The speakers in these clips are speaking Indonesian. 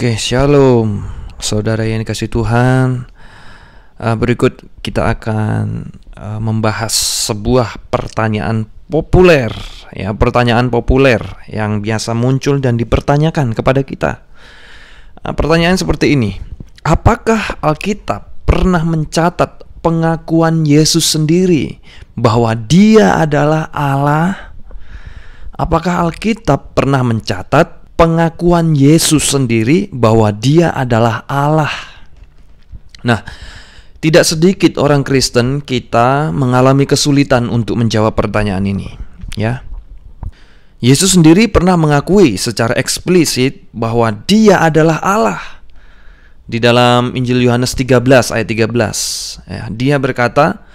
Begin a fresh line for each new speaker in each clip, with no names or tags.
Oke, shalom saudara yang dikasih Tuhan. Uh, berikut kita akan uh, membahas sebuah pertanyaan populer, ya pertanyaan populer yang biasa muncul dan dipertanyakan kepada kita. Uh, pertanyaan seperti ini: Apakah Alkitab pernah mencatat pengakuan Yesus sendiri bahwa Dia adalah Allah? Apakah Alkitab pernah mencatat pengakuan Yesus sendiri bahwa Dia adalah Allah. Nah, tidak sedikit orang Kristen kita mengalami kesulitan untuk menjawab pertanyaan ini, ya. Yesus sendiri pernah mengakui secara eksplisit bahwa Dia adalah Allah. Di dalam Injil Yohanes 13 ayat 13, ya, dia berkata,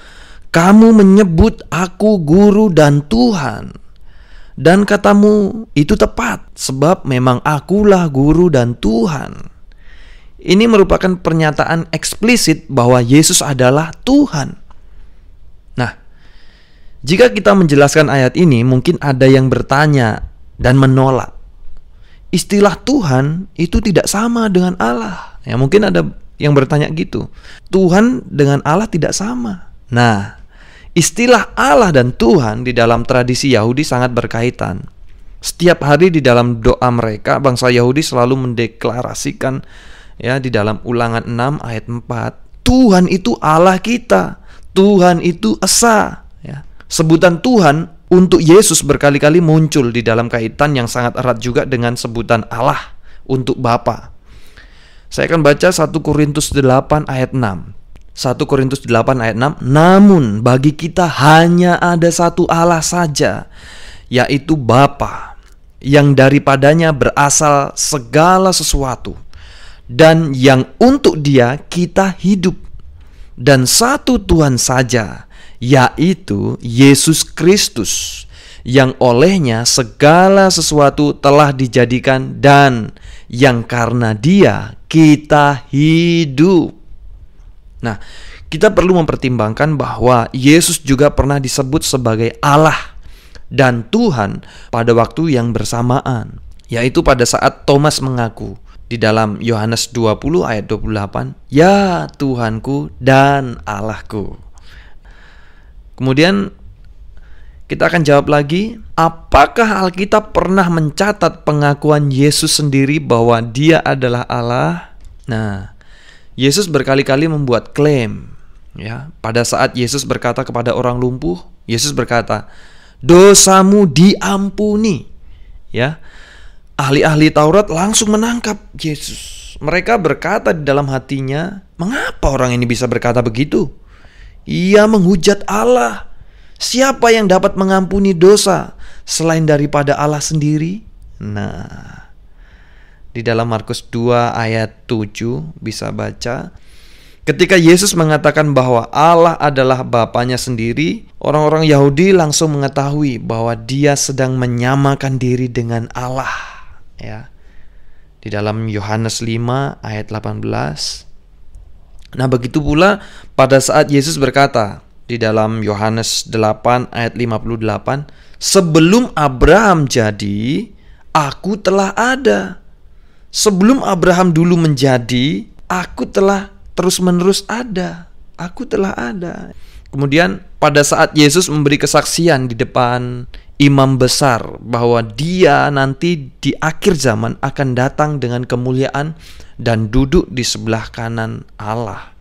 "Kamu menyebut aku guru dan Tuhan, dan katamu itu tepat, sebab memang akulah guru dan Tuhan. Ini merupakan pernyataan eksplisit bahwa Yesus adalah Tuhan. Nah, jika kita menjelaskan ayat ini, mungkin ada yang bertanya dan menolak. Istilah Tuhan itu tidak sama dengan Allah. Ya, mungkin ada yang bertanya gitu. Tuhan dengan Allah tidak sama. Nah, Istilah Allah dan Tuhan di dalam tradisi Yahudi sangat berkaitan. Setiap hari di dalam doa mereka, bangsa Yahudi selalu mendeklarasikan ya di dalam Ulangan 6 ayat 4, Tuhan itu Allah kita. Tuhan itu esa ya. Sebutan Tuhan untuk Yesus berkali-kali muncul di dalam kaitan yang sangat erat juga dengan sebutan Allah untuk Bapa. Saya akan baca 1 Korintus 8 ayat 6. 1 Korintus 8 ayat 6 Namun bagi kita hanya ada satu Allah saja Yaitu Bapa Yang daripadanya berasal segala sesuatu Dan yang untuk dia kita hidup Dan satu Tuhan saja Yaitu Yesus Kristus Yang olehnya segala sesuatu telah dijadikan Dan yang karena dia kita hidup Nah, kita perlu mempertimbangkan bahwa Yesus juga pernah disebut sebagai Allah dan Tuhan pada waktu yang bersamaan, yaitu pada saat Thomas mengaku di dalam Yohanes 20 ayat 28, "Ya Tuhanku dan Allahku." Kemudian kita akan jawab lagi, apakah Alkitab pernah mencatat pengakuan Yesus sendiri bahwa dia adalah Allah? Nah, Yesus berkali-kali membuat klaim ya. Pada saat Yesus berkata kepada orang lumpuh, Yesus berkata, "Dosamu diampuni." Ya. Ahli-ahli Taurat langsung menangkap Yesus. Mereka berkata di dalam hatinya, "Mengapa orang ini bisa berkata begitu? Ia menghujat Allah. Siapa yang dapat mengampuni dosa selain daripada Allah sendiri?" Nah, di dalam Markus 2 ayat 7 bisa baca Ketika Yesus mengatakan bahwa Allah adalah Bapaknya sendiri, orang-orang Yahudi langsung mengetahui bahwa dia sedang menyamakan diri dengan Allah. Ya. Di dalam Yohanes 5 ayat 18. Nah, begitu pula pada saat Yesus berkata di dalam Yohanes 8 ayat 58, "Sebelum Abraham jadi, aku telah ada." Sebelum Abraham dulu menjadi, aku telah terus-menerus ada. Aku telah ada. Kemudian pada saat Yesus memberi kesaksian di depan imam besar bahwa dia nanti di akhir zaman akan datang dengan kemuliaan dan duduk di sebelah kanan Allah.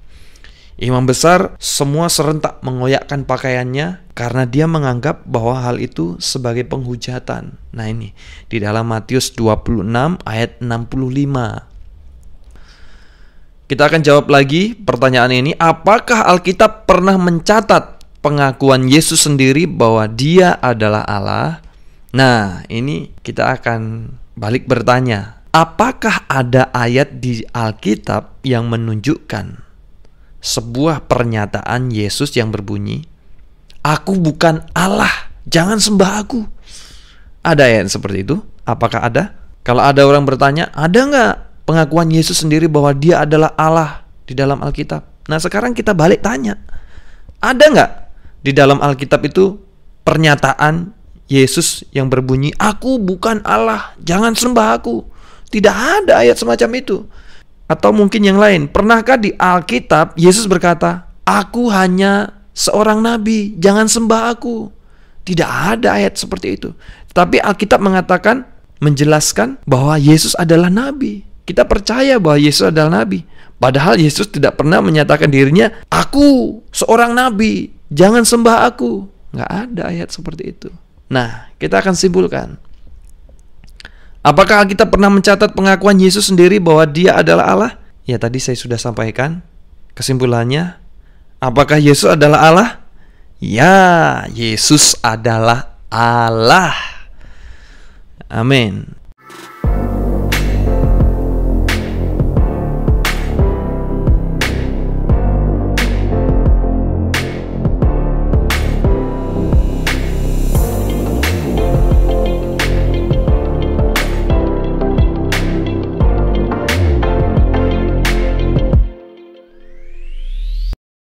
Imam besar semua serentak mengoyakkan pakaiannya karena dia menganggap bahwa hal itu sebagai penghujatan. Nah ini di dalam Matius 26 ayat 65. Kita akan jawab lagi pertanyaan ini, apakah Alkitab pernah mencatat pengakuan Yesus sendiri bahwa dia adalah Allah? Nah, ini kita akan balik bertanya, apakah ada ayat di Alkitab yang menunjukkan sebuah pernyataan Yesus yang berbunyi, "Aku bukan Allah, jangan sembah aku." Ada yang seperti itu? Apakah ada? Kalau ada orang bertanya, ada nggak pengakuan Yesus sendiri bahwa dia adalah Allah di dalam Alkitab? Nah sekarang kita balik tanya, ada nggak di dalam Alkitab itu pernyataan Yesus yang berbunyi, "Aku bukan Allah, jangan sembah aku." Tidak ada ayat semacam itu atau mungkin yang lain. Pernahkah di Alkitab Yesus berkata, "Aku hanya seorang nabi, jangan sembah aku." Tidak ada ayat seperti itu. Tapi Alkitab mengatakan menjelaskan bahwa Yesus adalah nabi. Kita percaya bahwa Yesus adalah nabi. Padahal Yesus tidak pernah menyatakan dirinya, "Aku seorang nabi, jangan sembah aku." Nggak ada ayat seperti itu. Nah, kita akan simpulkan Apakah Alkitab pernah mencatat pengakuan Yesus sendiri bahwa dia adalah Allah? Ya tadi saya sudah sampaikan. Kesimpulannya, apakah Yesus adalah Allah? Ya, Yesus adalah Allah. Amin.